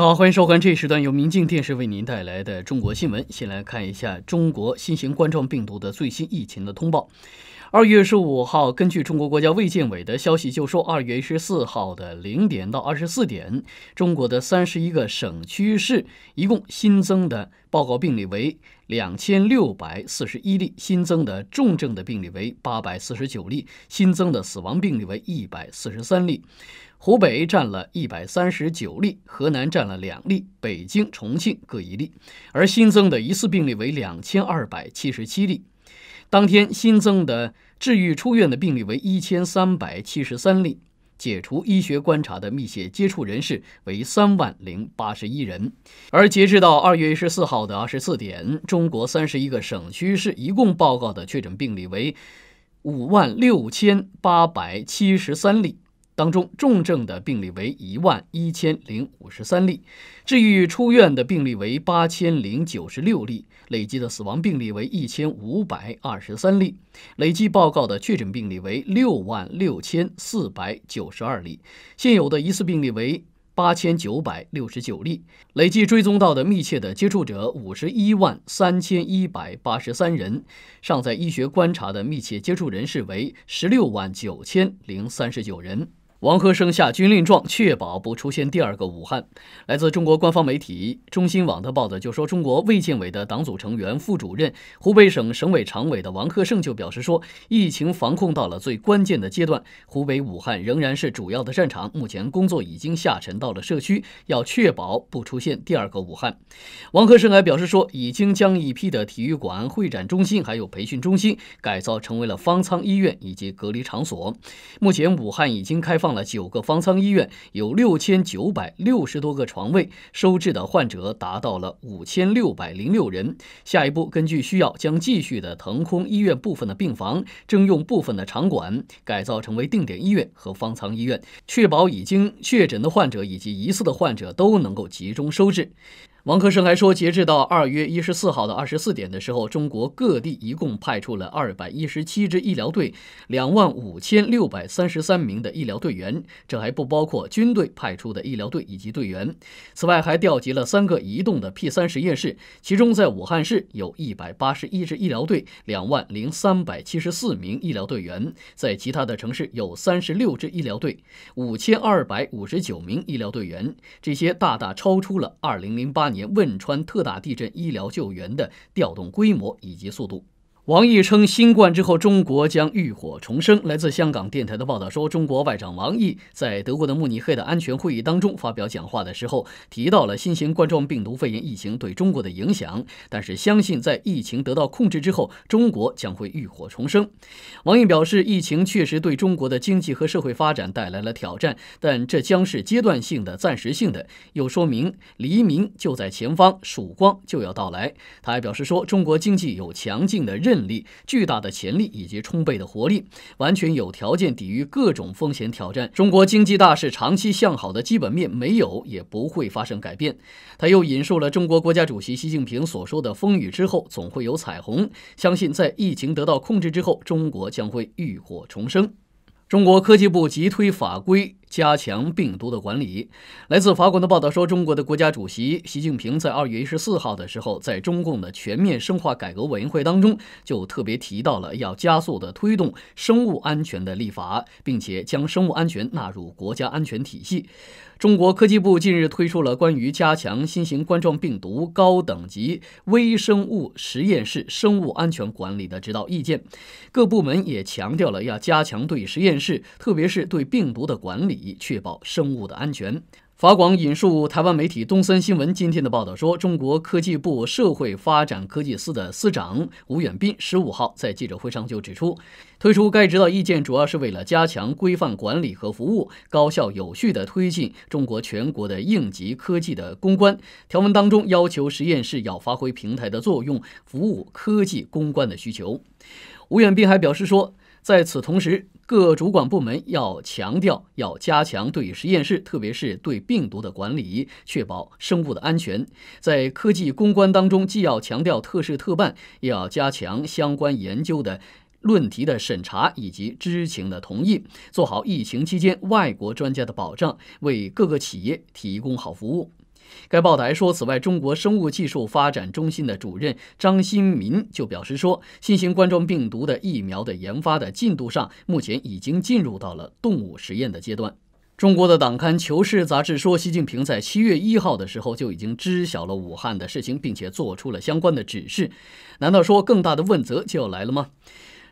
好，欢迎收看这一时段由明镜电视为您带来的中国新闻。先来看一下中国新型冠状病毒的最新疫情的通报。二月十五号，根据中国国家卫健委的消息，就说二月十四号的零点到二十四点，中国的三十一个省区市一共新增的报告病例为两千六百四十一例，新增的重症的病例为八百四十九例，新增的死亡病例为一百四十三例。湖北占了一百三十九例，河南占了两例，北京、重庆各一例。而新增的疑似病例为两千二百七十七例，当天新增的治愈出院的病例为一千三百七十三例，解除医学观察的密切接触人士为三万零八十一人。而截止到二月十四号的二十四点，中国三十一个省区市一共报告的确诊病例为五万六千八百七十三例。当中重症的病例为一万一千零五十三例，治愈出院的病例为八千零九十六例，累计的死亡病例为一千五百二十三例，累计报告的确诊病例为六万六千四百九十二例，现有的疑似病例为八千九百六十九例，累计追踪到的密切的接触者五十一万三千一百八十三人，尚在医学观察的密切接触人士为十六万九千零三十九人。王鹤生下军令状，确保不出现第二个武汉。来自中国官方媒体中新网的报道就说，中国卫健委的党组成员、副主任、湖北省省委常委的王鹤胜就表示说，疫情防控到了最关键的阶段，湖北武汉仍然是主要的战场。目前工作已经下沉到了社区，要确保不出现第二个武汉。王鹤生还表示说，已经将一批的体育馆、会展中心还有培训中心改造成为了方舱医院以及隔离场所。目前武汉已经开放。放了九个方舱医院有六千九百六十多个床位，收治的患者达到了五千六百零六人。下一步，根据需要，将继续的腾空医院部分的病房，征用部分的场馆，改造成为定点医院和方舱医院，确保已经确诊的患者以及疑似的患者都能够集中收治。王克生还说，截至到二月一十四号的二十四点的时候，中国各地一共派出了二百一十七支医疗队，两万五千六百三十三名的医疗队员，这还不包括军队派出的医疗队以及队员。此外，还调集了三个移动的 P 三实验室，其中在武汉市有一百八十一支医疗队，两万零三百七十四名医疗队员；在其他的城市有三十六支医疗队，五千二百五十九名医疗队员。这些大大超出了二零零八。年汶川特大地震医疗救援的调动规模以及速度。王毅称，新冠之后，中国将浴火重生。来自香港电台的报道说，中国外长王毅在德国的慕尼黑的安全会议当中发表讲话的时候，提到了新型冠状病毒肺炎疫情对中国的影响，但是相信在疫情得到控制之后，中国将会浴火重生。王毅表示，疫情确实对中国的经济和社会发展带来了挑战，但这将是阶段性的、暂时性的，又说明黎明就在前方，曙光就要到来。他还表示说，中国经济有强劲的韧。潜力、巨大的潜力以及充沛的活力，完全有条件抵御各种风险挑战。中国经济大势长期向好的基本面没有也不会发生改变。他又引述了中国国家主席习近平所说的“风雨之后总会有彩虹”，相信在疫情得到控制之后，中国将会浴火重生。中国科技部急推法规。加强病毒的管理。来自法国的报道说，中国的国家主席习近平在二月十四号的时候，在中共的全面深化改革委员会当中，就特别提到了要加速的推动生物安全的立法，并且将生物安全纳入国家安全体系。中国科技部近日推出了关于加强新型冠状病毒高等级微生物实验室生物安全管理的指导意见，各部门也强调了要加强对实验室，特别是对病毒的管理。以确保生物的安全。法广引述台湾媒体东森新闻今天的报道说，中国科技部社会发展科技司的司长吴远斌十五号在记者会上就指出，推出该指导意见主要是为了加强规范管理和服务，高效有序地推进中国全国的应急科技的攻关。条文当中要求实验室要发挥平台的作用，服务科技攻关的需求。吴远斌还表示说。在此同时，各主管部门要强调，要加强对实验室，特别是对病毒的管理，确保生物的安全。在科技攻关当中，既要强调特事特办，也要加强相关研究的论题的审查以及知情的同意，做好疫情期间外国专家的保障，为各个企业提供好服务。该报台说，此外，中国生物技术发展中心的主任张新民就表示说，新型冠状病毒的疫苗的研发的进度上，目前已经进入到了动物实验的阶段。中国的党刊《求是》杂志说，习近平在七月一号的时候就已经知晓了武汉的事情，并且做出了相关的指示。难道说更大的问责就要来了吗？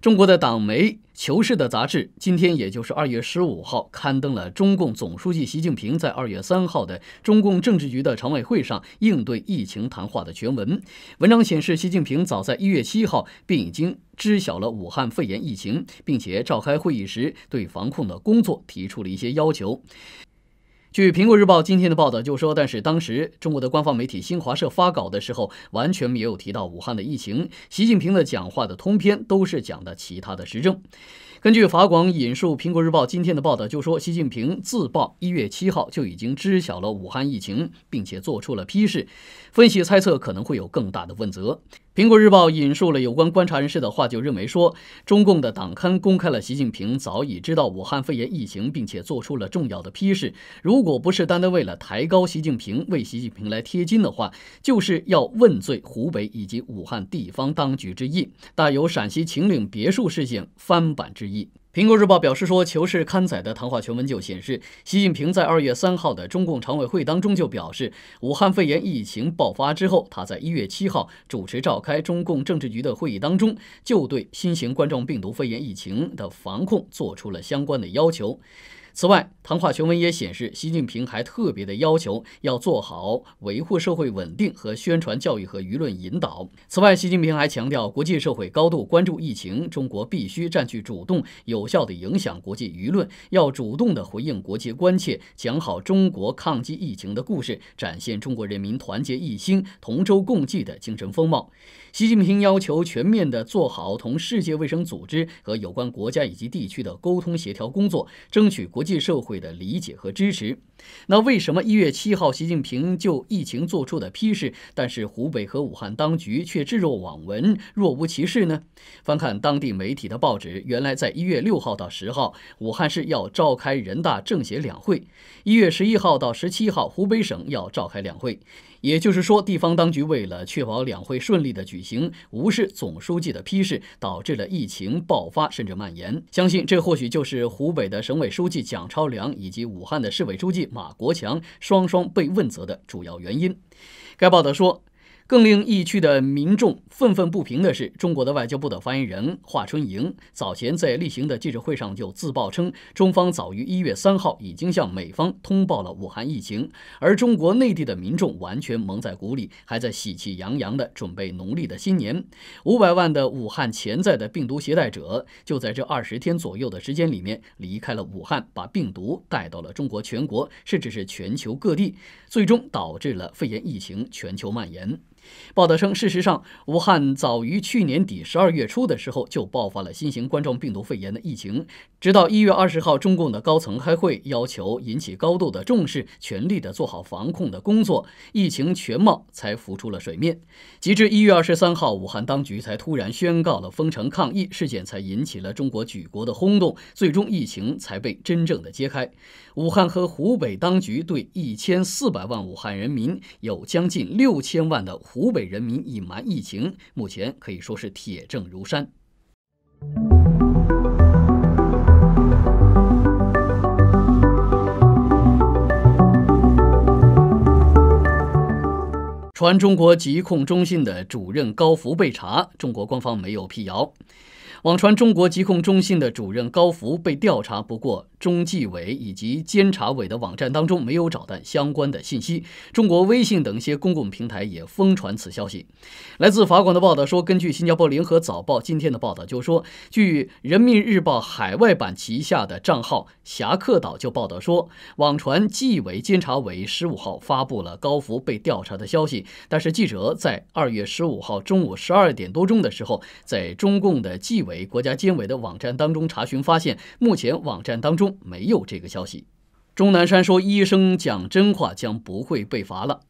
中国的党媒《求是》的杂志，今天也就是二月十五号，刊登了中共总书记习近平在二月三号的中共政治局的常委会上应对疫情谈话的全文。文章显示，习近平早在一月七号便已经知晓了武汉肺炎疫情，并且召开会议时对防控的工作提出了一些要求。据苹果日报今天的报道就说，但是当时中国的官方媒体新华社发稿的时候，完全没有提到武汉的疫情。习近平的讲话的通篇都是讲的其他的时政。根据法广引述苹果日报今天的报道就说，习近平自曝一月七号就已经知晓了武汉疫情，并且做出了批示。分析猜测可能会有更大的问责。苹果日报引述了有关观察人士的话，就认为说，中共的党刊公开了习近平早已知道武汉肺炎疫情，并且做出了重要的批示。如果不是单单为了抬高习近平，为习近平来贴金的话，就是要问罪湖北以及武汉地方当局之意，大有陕西秦岭别墅事件翻版之意。苹果日报表示说，求是刊载的谈话全文就显示，习近平在二月三号的中共常委会当中就表示，武汉肺炎疫情爆发之后，他在一月七号主持召开中共政治局的会议当中，就对新型冠状病毒肺炎疫情的防控做出了相关的要求。此外，谈话全文也显示，习近平还特别的要求要做好维护社会稳定和宣传教育和舆论引导。此外，习近平还强调，国际社会高度关注疫情，中国必须占据主动，有效地影响国际舆论，要主动地回应国际关切，讲好中国抗击疫情的故事，展现中国人民团结一心、同舟共济的精神风貌。习近平要求全面地做好同世界卫生组织和有关国家以及地区的沟通协调工作，争取国。界社会的理解和支持。那为什么一月七号习近平就疫情做出的批示，但是湖北和武汉当局却置若罔闻、若无其事呢？翻看当地媒体的报纸，原来在一月六号到十号，武汉市要召开人大政协两会；一月十一号到十七号，湖北省要召开两会。也就是说，地方当局为了确保两会顺利的举行，无视总书记的批示，导致了疫情爆发甚至蔓延。相信这或许就是湖北的省委书记蒋超良以及武汉的市委书记马国强双双被问责的主要原因。该报道说。更令疫区的民众愤愤不平的是，中国的外交部的发言人华春莹早前在例行的记者会上就自曝称，中方早于一月三号已经向美方通报了武汉疫情，而中国内地的民众完全蒙在鼓里，还在喜气洋洋的准备农历的新年。五百万的武汉潜在的病毒携带者，就在这二十天左右的时间里面离开了武汉，把病毒带到了中国全国，甚至是全球各地，最终导致了肺炎疫情全球蔓延。报道称，事实上，武汉早于去年底十二月初的时候就爆发了新型冠状病毒肺炎的疫情。直到一月二十号，中共的高层开会，要求引起高度的重视，全力的做好防控的工作，疫情全貌才浮出了水面。及至一月二十三号，武汉当局才突然宣告了封城抗疫，事件才引起了中国举国的轰动，最终疫情才被真正的揭开。武汉和湖北当局对一千四百万武汉人民，有将近六千万的湖北人民隐瞒疫情，目前可以说是铁证如山。传中国疾控中心的主任高福被查，中国官方没有辟谣。网传中国疾控中心的主任高福被调查，不过中纪委以及监察委的网站当中没有找到相关的信息。中国微信等一些公共平台也疯传此消息。来自法广的报道说，根据新加坡联合早报今天的报道，就说，据人民日报海外版旗下的账号“侠客岛”就报道说，网传纪委监察委十五号发布了高福被调查的消息，但是记者在二月十五号中午十二点多钟的时候，在中共的纪。委为国家监委的网站当中查询发现，目前网站当中没有这个消息。钟南山说：“医生讲真话将不会被罚了。”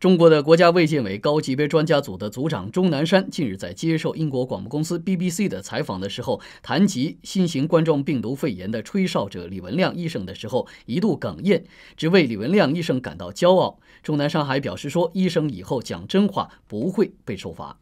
中国的国家卫健委高级别专家组的组长钟南山近日在接受英国广播公司 BBC 的采访的时候，谈及新型冠状病毒肺炎的吹哨者李文亮医生的时候，一度哽咽，只为李文亮医生感到骄傲。钟南山还表示说：“医生以后讲真话不会被处罚。”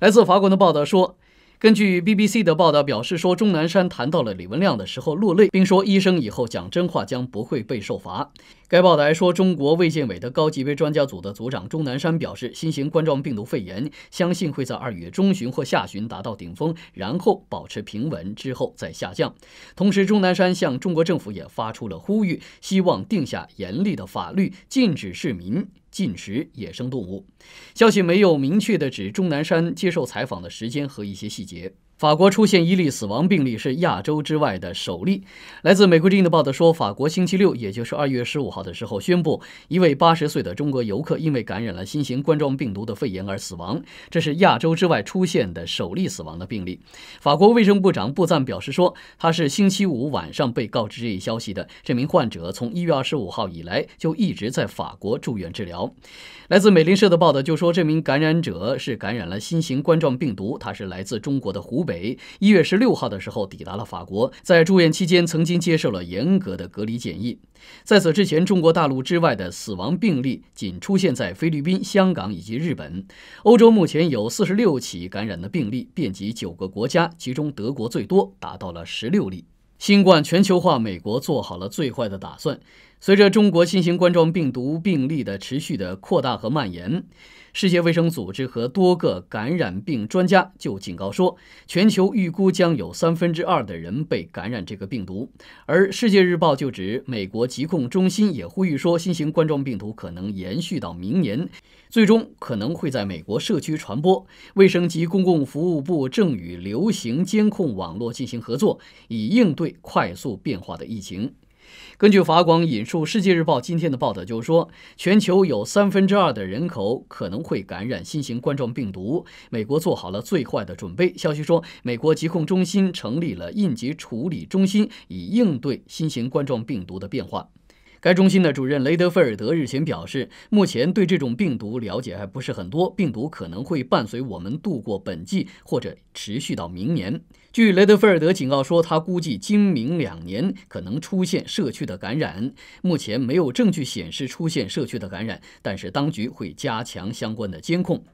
来自法国的报道说。根据 BBC 的报道表示说，钟南山谈到了李文亮的时候落泪，并说医生以后讲真话将不会被受罚。该报台说，中国卫健委的高级别专家组的组长钟南山表示，新型冠状病毒肺炎相信会在二月中旬或下旬达到顶峰，然后保持平稳，之后再下降。同时，钟南山向中国政府也发出了呼吁，希望定下严厉的法律，禁止市民进食野生动物。消息没有明确的指钟南山接受采访的时间和一些细节。法国出现一例死亡病例是亚洲之外的首例。来自美国《之音的报道说，法国星期六，也就是二月十五号的时候，宣布一位八十岁的中国游客因为感染了新型冠状病毒的肺炎而死亡，这是亚洲之外出现的首例死亡的病例。法国卫生部长布赞表示说，他是星期五晚上被告知这一消息的。这名患者从一月二十五号以来就一直在法国住院治疗。来自美联社的报道就说，这名感染者是感染了新型冠状病毒，他是来自中国的湖北。北一月十六号的时候抵达了法国，在住院期间曾经接受了严格的隔离检疫。在此之前，中国大陆之外的死亡病例仅出现在菲律宾、香港以及日本。欧洲目前有四十六起感染的病例，遍及九个国家，其中德国最多，达到了十六例。新冠全球化，美国做好了最坏的打算。随着中国新型冠状病毒病例的持续的扩大和蔓延，世界卫生组织和多个感染病专家就警告说，全球预估将有三分之二的人被感染这个病毒。而《世界日报》就指，美国疾控中心也呼吁说，新型冠状病毒可能延续到明年，最终可能会在美国社区传播。卫生及公共服务部正与流行监控网络进行合作，以应对快速变化的疫情。根据法广引述《世界日报》今天的报道，就说全球有三分之二的人口可能会感染新型冠状病毒。美国做好了最坏的准备。消息说，美国疾控中心成立了应急处理中心，以应对新型冠状病毒的变化。该中心的主任雷德菲尔德日前表示，目前对这种病毒了解还不是很多，病毒可能会伴随我们度过本季，或者持续到明年。据雷德菲尔德警告说，他估计今明两年可能出现社区的感染。目前没有证据显示出现社区的感染，但是当局会加强相关的监控。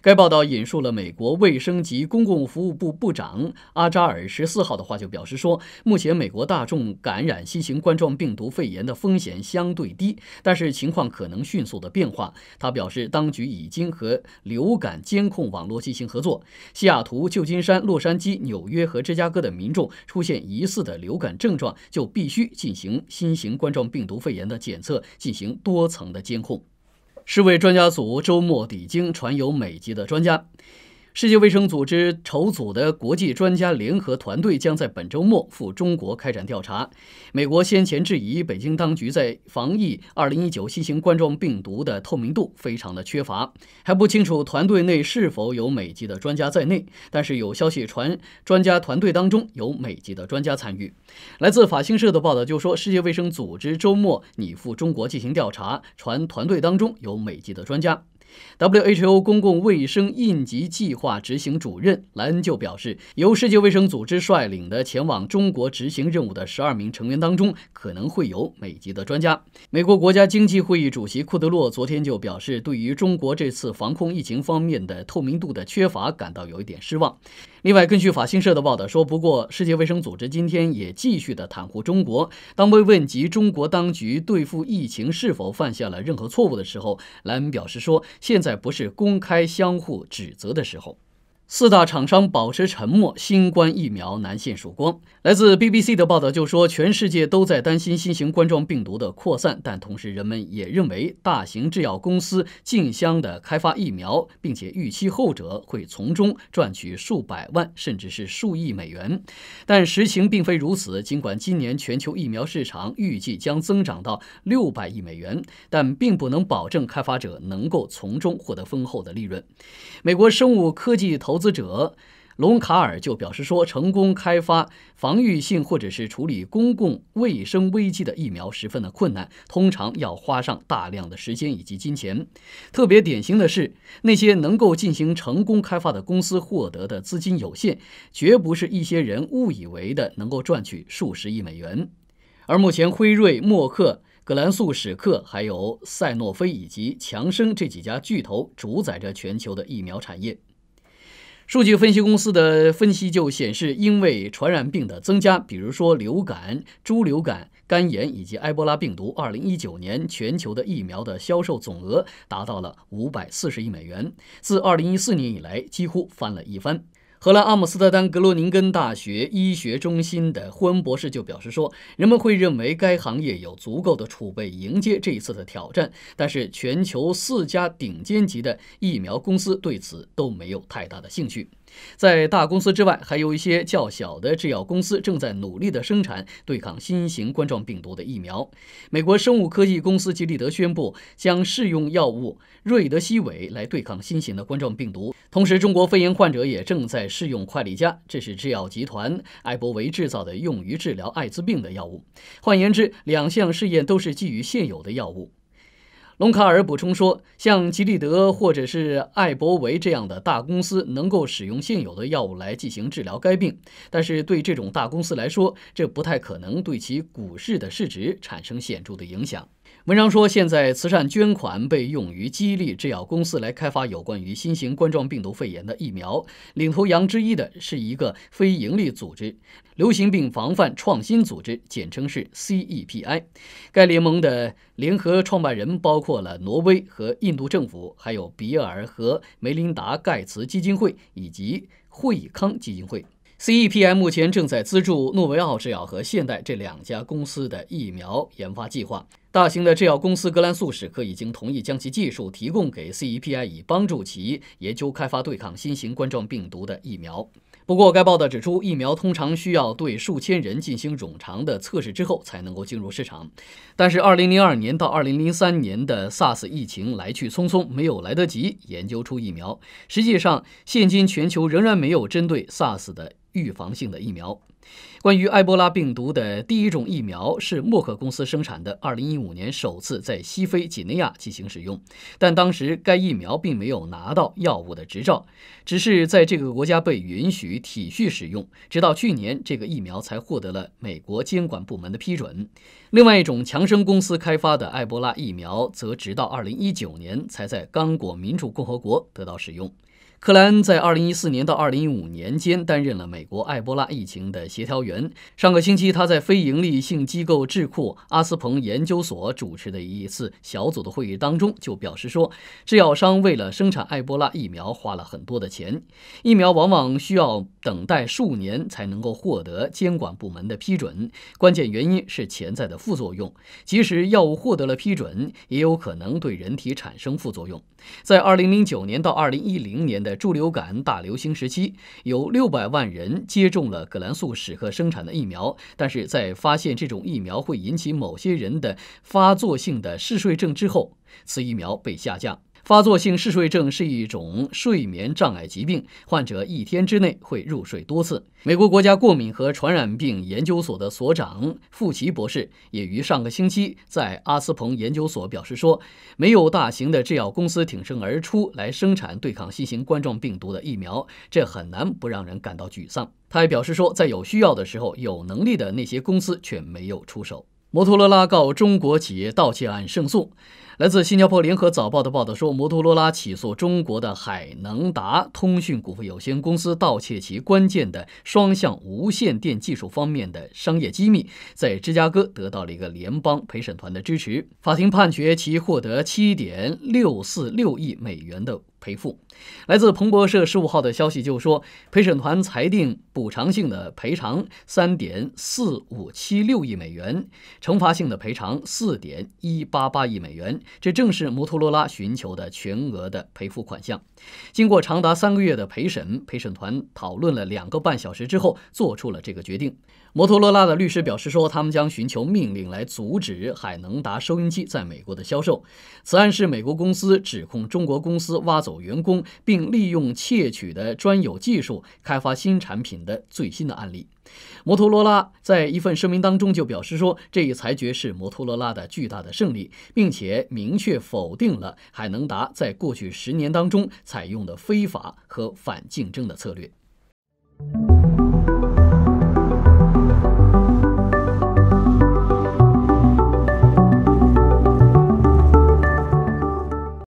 该报道引述了美国卫生及公共服务部部长阿扎尔十四号的话，就表示说，目前美国大众感染新型冠状病毒肺炎的风险相对低，但是情况可能迅速的变化。他表示，当局已经和流感监控网络进行合作。西雅图、旧金山、洛杉矶、纽约。和芝加哥的民众出现疑似的流感症状，就必须进行新型冠状病毒肺炎的检测，进行多层的监控。世卫专家组周末抵京，传有美籍的专家。世界卫生组织筹组的国际专家联合团队将在本周末赴中国开展调查。美国先前质疑北京当局在防疫二零一九新型冠状病毒的透明度非常的缺乏，还不清楚团队内是否有美籍的专家在内。但是有消息传，专家团队当中有美籍的专家参与。来自法新社的报道就说，世界卫生组织周末拟赴中国进行调查，传团队当中有美籍的专家。WHO 公共卫生应急计划执行主任莱恩就表示，由世界卫生组织率领的前往中国执行任务的十二名成员当中，可能会有美籍的专家。美国国家经济会议主席库德洛昨天就表示，对于中国这次防控疫情方面的透明度的缺乏感到有一点失望。另外，根据法新社的报道说，不过世界卫生组织今天也继续的袒护中国。当被问及中国当局对付疫情是否犯下了任何错误的时候，莱恩表示说，现在不是公开相互指责的时候。四大厂商保持沉默，新冠疫苗难现曙光。来自 BBC 的报道就说，全世界都在担心新型冠状病毒的扩散，但同时人们也认为大型制药公司竞相的开发疫苗，并且预期后者会从中赚取数百万甚至是数亿美元。但实情并非如此。尽管今年全球疫苗市场预计将增长到六百亿美元，但并不能保证开发者能够从中获得丰厚的利润。美国生物科技投。投资者隆卡尔就表示说：“成功开发防御性或者是处理公共卫生危机的疫苗十分的困难，通常要花上大量的时间以及金钱。特别典型的是，那些能够进行成功开发的公司获得的资金有限，绝不是一些人误以为的能够赚取数十亿美元。而目前，辉瑞、默克、葛兰素史克、还有赛诺菲以及强生这几家巨头主宰着全球的疫苗产业。”数据分析公司的分析就显示，因为传染病的增加，比如说流感、猪流感、肝炎以及埃博拉病毒，二零一九年全球的疫苗的销售总额达到了五百四十亿美元，自二零一四年以来几乎翻了一番。荷兰阿姆斯特丹格罗宁根大学医学中心的霍恩博士就表示说：“人们会认为该行业有足够的储备迎接这一次的挑战，但是全球四家顶尖级的疫苗公司对此都没有太大的兴趣。在大公司之外，还有一些较小的制药公司正在努力的生产对抗新型冠状病毒的疫苗。美国生物科技公司吉利德宣布将试用药物瑞德西韦来对抗新型的冠状病毒。同时，中国肺炎患者也正在。”试用快利佳，这是制药集团艾伯维制造的用于治疗艾滋病的药物。换言之，两项试验都是基于现有的药物。隆卡尔补充说，像吉利德或者是艾伯维这样的大公司能够使用现有的药物来进行治疗该病，但是对这种大公司来说，这不太可能对其股市的市值产生显著的影响。文章说，现在慈善捐款被用于激励制药公司来开发有关于新型冠状病毒肺炎的疫苗，领头羊之一的是一个非营利组织——流行病防范创新组织，简称是 CEPI。该联盟的联合创办人包括。除了挪威和印度政府，还有比尔和梅琳达·盖茨基金会以及惠康基金会。c e p i 目前正在资助诺维奥制药和现代这两家公司的疫苗研发计划。大型的制药公司格兰素史克已经同意将其技术提供给 Cepi，以帮助其研究开发对抗新型冠状病毒的疫苗。不过，该报道指出，疫苗通常需要对数千人进行冗长的测试之后才能够进入市场。但是，2002年到2003年的 SARS 疫情来去匆匆，没有来得及研究出疫苗。实际上，现今全球仍然没有针对 SARS 的预防性的疫苗。关于埃博拉病毒的第一种疫苗是默克公司生产的，2015年首次在西非几内亚进行使用，但当时该疫苗并没有拿到药物的执照，只是在这个国家被允许体恤使用。直到去年，这个疫苗才获得了美国监管部门的批准。另外一种强生公司开发的埃博拉疫苗，则直到2019年才在刚果民主共和国得到使用。克莱恩在2014年到2015年间担任了美国埃博拉疫情的协调员。上个星期，他在非营利性机构智库阿斯彭研究所主持的一次小组的会议当中，就表示说，制药商为了生产埃博拉疫苗花了很多的钱。疫苗往往需要等待数年才能够获得监管部门的批准，关键原因是潜在的副作用。即使药物获得了批准，也有可能对人体产生副作用。在2009年到2010年。在驻流感大流行时期，有六百万人接种了葛兰素史克生产的疫苗，但是在发现这种疫苗会引起某些人的发作性的嗜睡症之后，此疫苗被下架。发作性嗜睡症是一种睡眠障碍疾病，患者一天之内会入睡多次。美国国家过敏和传染病研究所的所长傅奇博士也于上个星期在阿斯彭研究所表示说，没有大型的制药公司挺身而出来生产对抗新型冠状病毒的疫苗，这很难不让人感到沮丧。他还表示说，在有需要的时候，有能力的那些公司却没有出手。摩托罗拉告中国企业盗窃案胜诉。来自新加坡联合早报的报道说，摩托罗拉起诉中国的海能达通讯股份有限公司盗窃其关键的双向无线电技术方面的商业机密，在芝加哥得到了一个联邦陪审团的支持。法庭判决其获得七点六四六亿美元的。赔付，来自彭博社十五号的消息就说，陪审团裁定补偿性的赔偿三点四五七六亿美元，惩罚性的赔偿四点一八八亿美元，这正是摩托罗拉寻求的全额的赔付款项。经过长达三个月的陪审，陪审团讨论了两个半小时之后做出了这个决定。摩托罗拉的律师表示说，他们将寻求命令来阻止海能达收音机在美国的销售。此案是美国公司指控中国公司挖走。员工并利用窃取的专有技术开发新产品的最新的案例。摩托罗拉在一份声明当中就表示说，这一裁决是摩托罗拉的巨大的胜利，并且明确否定了海能达在过去十年当中采用的非法和反竞争的策略。